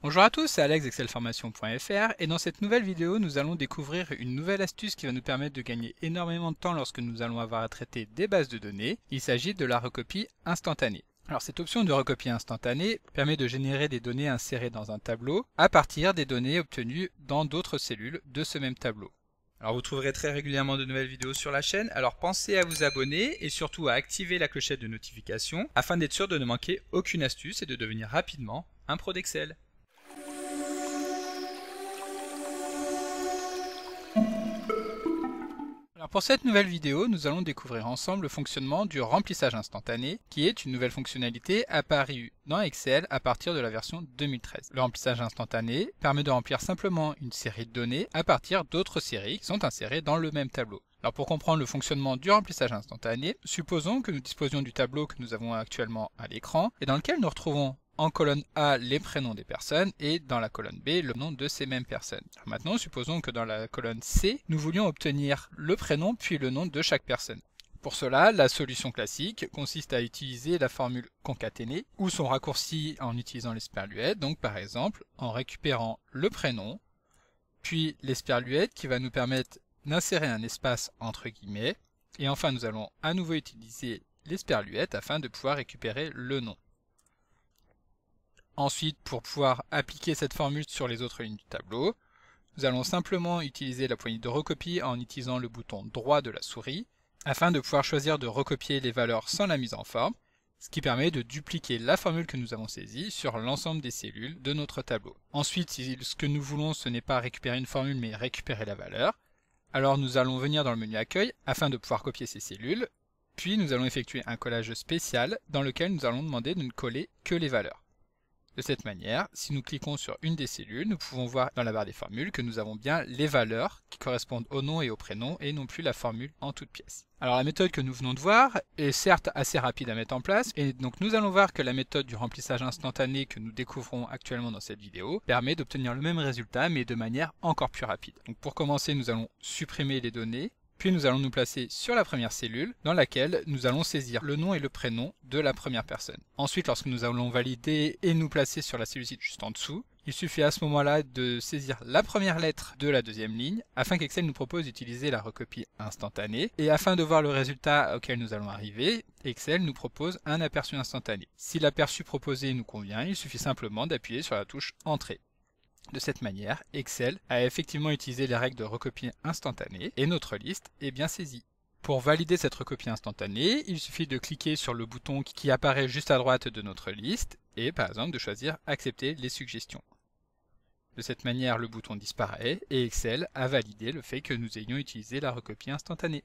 Bonjour à tous, c'est Alex et dans cette nouvelle vidéo, nous allons découvrir une nouvelle astuce qui va nous permettre de gagner énormément de temps lorsque nous allons avoir à traiter des bases de données. Il s'agit de la recopie instantanée. Alors cette option de recopie instantanée permet de générer des données insérées dans un tableau à partir des données obtenues dans d'autres cellules de ce même tableau. Alors vous trouverez très régulièrement de nouvelles vidéos sur la chaîne, alors pensez à vous abonner et surtout à activer la clochette de notification afin d'être sûr de ne manquer aucune astuce et de devenir rapidement un pro d'Excel. Pour cette nouvelle vidéo, nous allons découvrir ensemble le fonctionnement du remplissage instantané, qui est une nouvelle fonctionnalité apparue dans Excel à partir de la version 2013. Le remplissage instantané permet de remplir simplement une série de données à partir d'autres séries qui sont insérées dans le même tableau. Alors pour comprendre le fonctionnement du remplissage instantané, supposons que nous disposions du tableau que nous avons actuellement à l'écran et dans lequel nous retrouvons en colonne A les prénoms des personnes et dans la colonne B le nom de ces mêmes personnes. maintenant, supposons que dans la colonne C, nous voulions obtenir le prénom puis le nom de chaque personne. Pour cela, la solution classique consiste à utiliser la formule concaténée ou son raccourci en utilisant l'esperluette, donc par exemple en récupérant le prénom, puis l'esperluette qui va nous permettre d'insérer un espace entre guillemets, et enfin nous allons à nouveau utiliser l'esperluette afin de pouvoir récupérer le nom. Ensuite, pour pouvoir appliquer cette formule sur les autres lignes du tableau, nous allons simplement utiliser la poignée de recopie en utilisant le bouton droit de la souris, afin de pouvoir choisir de recopier les valeurs sans la mise en forme, ce qui permet de dupliquer la formule que nous avons saisie sur l'ensemble des cellules de notre tableau. Ensuite, si ce que nous voulons ce n'est pas récupérer une formule mais récupérer la valeur, alors nous allons venir dans le menu accueil afin de pouvoir copier ces cellules, puis nous allons effectuer un collage spécial dans lequel nous allons demander de ne coller que les valeurs. De cette manière, si nous cliquons sur une des cellules, nous pouvons voir dans la barre des formules que nous avons bien les valeurs qui correspondent au nom et au prénom et non plus la formule en toute pièce. Alors la méthode que nous venons de voir est certes assez rapide à mettre en place et donc nous allons voir que la méthode du remplissage instantané que nous découvrons actuellement dans cette vidéo permet d'obtenir le même résultat mais de manière encore plus rapide. Donc pour commencer nous allons supprimer les données puis nous allons nous placer sur la première cellule dans laquelle nous allons saisir le nom et le prénom de la première personne. Ensuite, lorsque nous allons valider et nous placer sur la cellule juste en dessous, il suffit à ce moment-là de saisir la première lettre de la deuxième ligne afin qu'Excel nous propose d'utiliser la recopie instantanée. Et afin de voir le résultat auquel nous allons arriver, Excel nous propose un aperçu instantané. Si l'aperçu proposé nous convient, il suffit simplement d'appuyer sur la touche Entrée. De cette manière, Excel a effectivement utilisé les règles de recopie instantanée et notre liste est bien saisie. Pour valider cette recopie instantanée, il suffit de cliquer sur le bouton qui apparaît juste à droite de notre liste et par exemple de choisir Accepter les suggestions. De cette manière, le bouton disparaît et Excel a validé le fait que nous ayons utilisé la recopie instantanée.